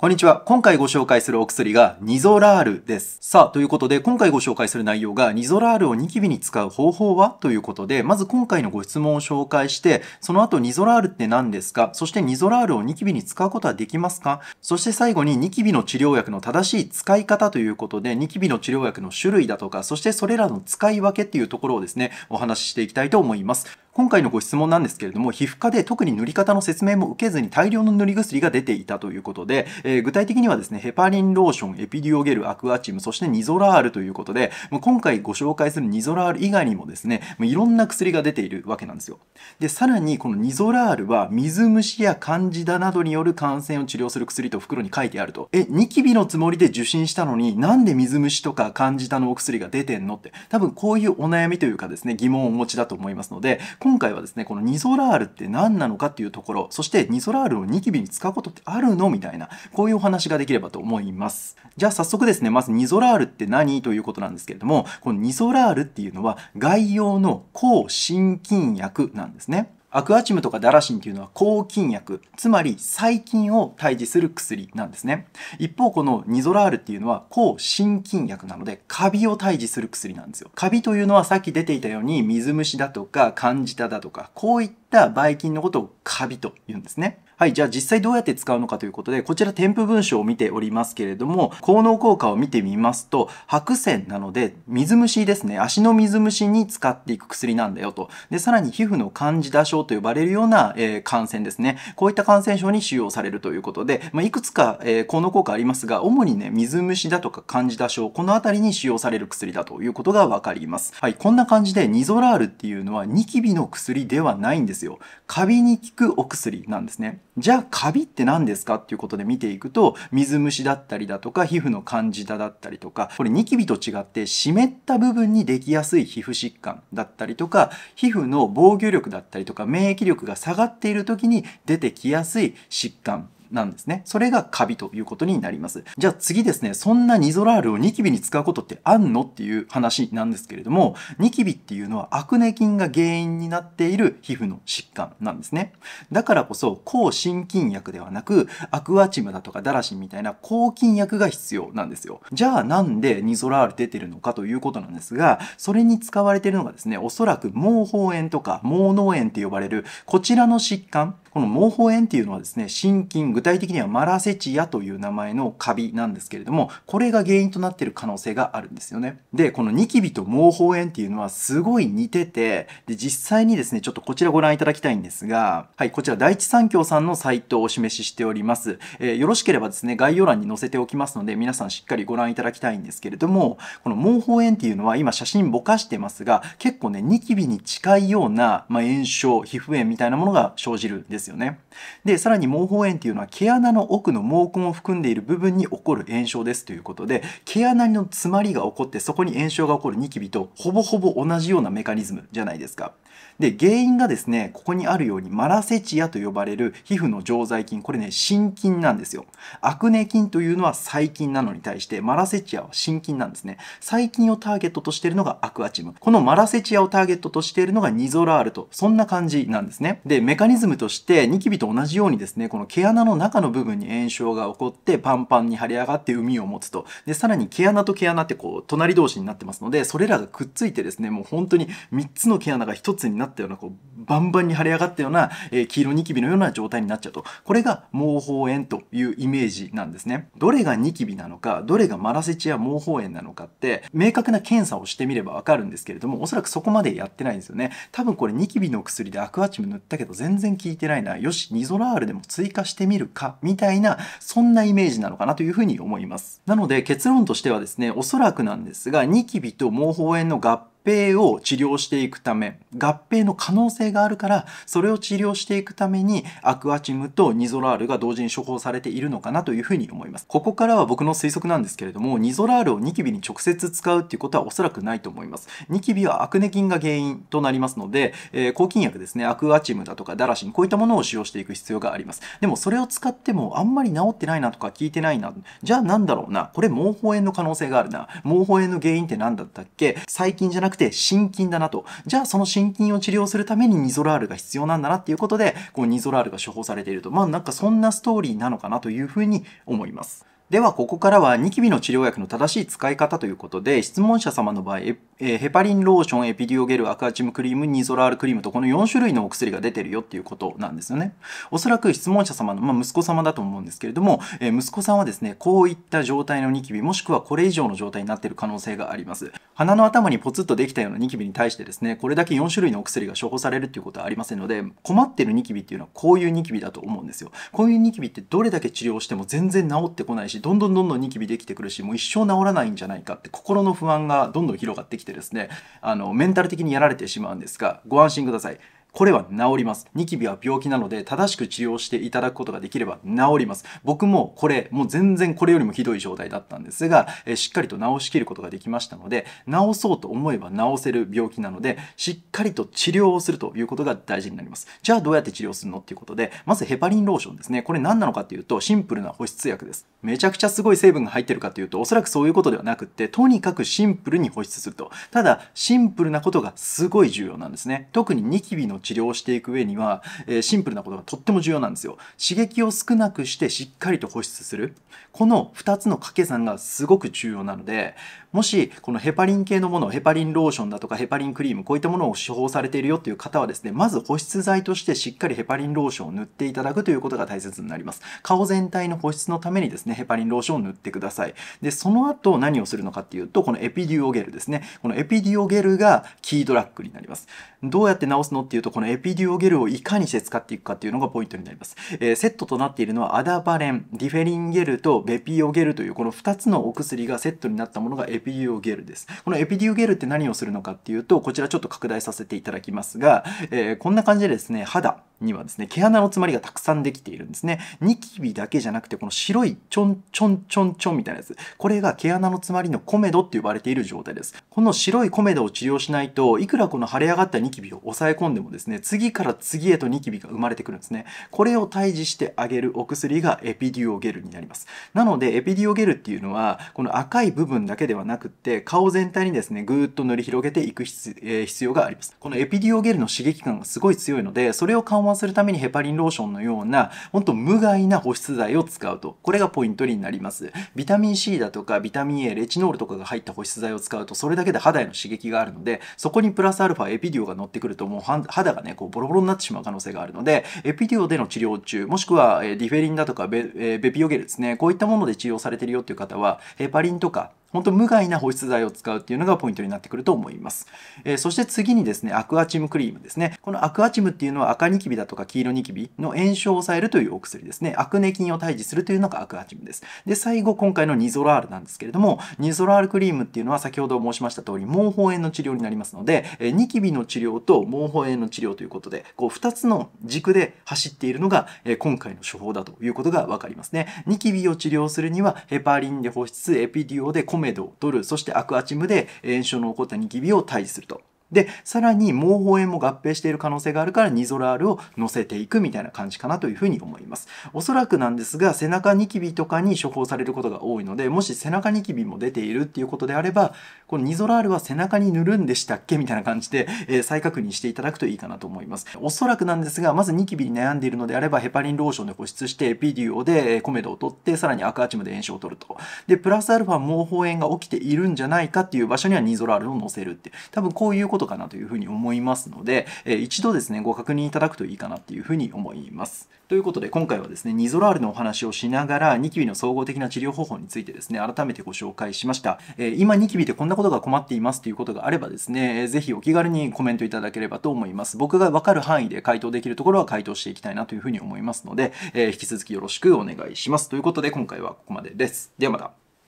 こんにちは。今回ご紹介するお薬がニゾラールです。さあ、ということで、今回ご紹介する内容がニゾラールをニキビに使う方法はということで、まず今回のご質問を紹介して、その後ニゾラールって何ですかそしてニゾラールをニキビに使うことはできますかそして最後にニキビの治療薬の正しい使い方ということで、ニキビの治療薬の種類だとか、そしてそれらの使い分けっていうところをですね、お話ししていきたいと思います。今回のご質問なんですけれども、皮膚科で特に塗り方の説明も受けずに大量の塗り薬が出ていたということで、えー、具体的にはですね、ヘパリンローション、エピデュオゲル、アクアチム、そしてニゾラールということで、今回ご紹介するニゾラール以外にもですね、いろんな薬が出ているわけなんですよ。で、さらにこのニゾラールは、水虫やカンジダなどによる感染を治療する薬と袋に書いてあると。え、ニキビのつもりで受診したのに、なんで水虫とかカンジダのお薬が出てんのって、多分こういうお悩みというかですね、疑問をお持ちだと思いますので、今回はですねこのニゾラールって何なのかっていうところそしてニゾラールをニキビに使うことってあるのみたいなこういうお話ができればと思いますじゃあ早速ですねまずニゾラールって何ということなんですけれどもこのニゾラールっていうのは外用の抗心筋薬なんですねアクアチムとかダラシンていうのは抗菌薬、つまり細菌を退治する薬なんですね。一方このニゾラールっていうのは抗真菌薬なのでカビを退治する薬なんですよ。カビというのはさっき出ていたように水虫だとかカンジタだとかこういったばい菌のことをカビと言うんですね。はい、じゃあ実際どうやって使うのかということで、こちら添付文章を見ておりますけれども、効能効果を見てみますと、白線なので、水虫ですね、足の水虫に使っていく薬なんだよと。で、さらに皮膚のカンジ症症と呼ばれるような、えー、感染ですね。こういった感染症に使用されるということで、まあ、いくつか、えー、効能効果ありますが、主にね、水虫だとかカンジダ症、この辺りに使用される薬だということがわかります。はい、こんな感じでニゾラールっていうのはニキビの薬ではないんですよ。カビに効くお薬なんですね。じゃあカビって何ですかっていうことで見ていくと、水虫だったりだとか、皮膚のカンジダだったりとか、これニキビと違って湿った部分にできやすい皮膚疾患だったりとか、皮膚の防御力だったりとか、免疫力が下がっている時に出てきやすい疾患なんですね。それがカビということになります。じゃあ次ですね、そんなニゾラールをニキビに使うことってあんのっていう話なんですけれども、ニキビっていうのはアクネ菌が原因になっている皮膚の疾患なんですね。だからこそ、抗真菌薬ではなく、アクアチムだとかダラシンみたいな抗菌薬が必要なんですよ。じゃあなんでニゾラール出てるのかということなんですが、それに使われているのがですね、おそらく毛包炎とか毛脳炎って呼ばれるこちらの疾患、この毛包炎っていうのはですね、心筋具体的にはマラセチアという名前のカビなんですけれども、これが原因となっている可能性があるんですよね。で、このニキビと毛包炎っていうのはすごい似てて、で、実際にですね、ちょっとこちらご覧いただきたいんですが、はい、こちら第一三共さんのサイトをお示ししております。えー、よろしければですね、概要欄に載せておきますので、皆さんしっかりご覧いただきたいんですけれども、この毛包炎っていうのは今写真ぼかしてますが、結構ね、ニキビに近いような、まあ、炎症、皮膚炎みたいなものが生じるんですよね。で、さらに毛包炎っていうのは毛穴の奥の毛根を含んでいる部分に起こる炎症ですということで毛穴の詰まりが起こってそこに炎症が起こるニキビとほぼほぼ同じようなメカニズムじゃないですか。で原因がですねここにあるようにマラセチアと呼ばれる皮膚の常在菌これね心菌なんですよアクネ菌というのは細菌なのに対してマラセチアは心菌なんですね細菌をターゲットとしているのがアクアチムこのマラセチアをターゲットとしているのがニゾラールとそんな感じなんですねでメカニズムとしてニキビと同じようにですねこの毛穴の中の部分に炎症が起こってパンパンに腫れ上がって膿を持つとでさらに毛穴と毛穴ってこう隣同士になってますのでそれらがくっついてですねもう本当に3つの毛穴が1つになったようなこうバンバンに腫れ上がったような、えー、黄色ニキビのような状態になっちゃうとこれが毛包炎というイメージなんですねどれがニキビなのかどれがマラセチア毛包炎なのかって明確な検査をしてみればわかるんですけれどもおそらくそこまでやってないんですよね多分これニキビの薬でアクアチム塗ったけど全然効いてないなよしニゾラールでも追加してみるかみたいなそんなイメージなのかなというふうに思いますなので結論としてはですねおそらくなんですがニキビと毛包炎の合併を治療していくため合併の可能性があるからそれを治療していくためにアクアチムとニゾラールが同時に処方されているのかなというふうに思いますここからは僕の推測なんですけれどもニゾラールをニキビに直接使うっていうことはおそらくないと思いますニキビはアクネ菌が原因となりますので、えー、抗菌薬ですねアクアチムだとかダラシンこういったものを使用していく必要がありますでもそれを使ってもあんまり治ってないなとか効いてないなじゃあなんだろうなこれ毛包炎の可能性があるな毛包炎の原因って何だったっけ細菌じゃななくて心筋だなと。じゃあその心筋を治療するためにニゾラールが必要なんだなっていうことで、こうニゾラールが処方されていると。まあなんかそんなストーリーなのかなというふうに思います。ではここからはニキビの治療薬の正しい使い方ということで質問者様の場合えー、ヘパリンローション、エピディオゲル、アクアチムクリーム、ニゾラールクリームとこの4種類のお薬が出てるよっていうことなんですよね。おそらく質問者様の、まあ、息子様だと思うんですけれども、えー、息子さんはですね、こういった状態のニキビ、もしくはこれ以上の状態になっている可能性があります。鼻の頭にポツッとできたようなニキビに対してですね、これだけ4種類のお薬が処方されるっていうことはありませんので、困ってるニキビっていうのはこういうニキビだと思うんですよ。こういうニキビってどれだけ治療しても全然治ってこないし、どんどんどんどんニキビできてくるし、もう一生治らないんじゃないかって心の不安がどんどん広がってきててですねあのメンタル的にやられてしまうんですがご安心くださいこれは治ります。ニキビは病気なので正しく治療していただくことができれば治ります。僕もこれ、もう全然これよりもひどい状態だったんですが、えしっかりと治しきることができましたので、治そうと思えば治せる病気なので、しっかりと治療をするということが大事になります。じゃあどうやって治療するのっていうことで、まずヘパリンローションですね。これ何なのかっていうと、シンプルな保湿薬です。めちゃくちゃすごい成分が入ってるかっていうと、おそらくそういうことではなくって、とにかくシンプルに保湿すると。ただ、シンプルなことがすごい重要なんですね。特にニキビの治療をしていく上には、えシンプルなことがとっても重要なんですよ。刺激を少なくしてしっかりと保湿する。この2つの掛け算がすごく重要なので、もしこのヘパリン系のもの、ヘパリンローションだとかヘパリンクリーム、こういったものを処方されているよっていう方はですね、まず保湿剤としてしっかりヘパリンローションを塗っていただくということが大切になります。顔全体の保湿のためにですね、ヘパリンローションを塗ってください。で、その後何をするのかっていうと、このエピデュオゲルですね。このエピデュオゲルがキードラッグになります。どうやって治すのっていうと、とこのエピデュオゲルをいかにして使っていくかっていうのがポイントになります。えー、セットとなっているのはアダバレン、ディフェリンゲルとベピオゲルというこの2つのお薬がセットになったものがエピデュオゲルです。このエピデュオゲルって何をするのかっていうと、こちらちょっと拡大させていただきますが、えー、こんな感じでですね、肌、にはですね毛穴の詰まりがたくさんできているんですねニキビだけじゃなくてこの白いちょんちょんちょんちょんみたいなやつこれが毛穴の詰まりのコメドって呼ばれている状態ですこの白いコメドを治療しないといくらこの腫れ上がったニキビを抑え込んでもですね次から次へとニキビが生まれてくるんですねこれを退治してあげるお薬がエピデュオゲルになりますなのでエピデュオゲルっていうのはこの赤い部分だけではなくって顔全体にですねぐーっと塗り広げていく必,、えー、必要がありますこのエピデュオゲルの刺激感がすごい強いのでそれを緩和和するためにヘパリンローションのような、ほんと無害な保湿剤を使うと。これがポイントになります。ビタミン C だとか、ビタミン A、レチノールとかが入った保湿剤を使うと、それだけで肌への刺激があるので、そこにプラスアルファエピディオが乗ってくると、もう肌がね、こうボロボロになってしまう可能性があるので、エピディオでの治療中、もしくはディフェリンだとかベ、ベピオゲルですね、こういったもので治療されてるよっていう方は、ヘパリンとか、本当無害な保湿剤を使うっていうのがポイントになってくると思います。えー、そして次にですね、アクアチムクリームですね。このアクアチムっていうのは赤ニキビだとか黄色ニキビの炎症を抑えるというお薬ですね。アクネ菌を退治するというのがアクアチムです。で、最後、今回のニゾラールなんですけれども、ニゾラールクリームっていうのは先ほど申しました通り、毛包炎の治療になりますので、えー、ニキビの治療と毛包炎の治療ということで、こう2つの軸で走っているのが、えー、今回の処方だということがわかりますね。ニキビを治療するには、ヘパリンで保湿、エピデュオでメド、ドル、そしてアクアチムで炎症の起こったニキビを退治すると。で、さらに毛包炎も合併している可能性があるからニゾラールを乗せていくみたいな感じかなというふうに思います。おそらくなんですが、背中ニキビとかに処方されることが多いので、もし背中ニキビも出ているっていうことであれば、このニゾラールは背中に塗るんでしたっけみたいな感じで、えー、再確認していただくといいかなと思います。おそらくなんですが、まずニキビに悩んでいるのであれば、ヘパリンローションで保湿して、ビピデュオでコメドを取って、さらにアクアチムで炎症を取ると。で、プラスアルファ毛包炎が起きているんじゃないかっていう場所にはニゾラールを乗せるって。多分こういうことことかなというふうに思いますので、え一度ですね、ご確認いただくといいかなというふうに思います。ということで、今回はですね、ニゾラールのお話をしながら、ニキビの総合的な治療方法についてですね、改めてご紹介しました。え今、ニキビでこんなことが困っていますということがあればですね、ぜひお気軽にコメントいただければと思います。僕がわかる範囲で回答できるところは回答していきたいなというふうに思いますので、え引き続きよろしくお願いします。ということで、今回はここまでです。ではまた。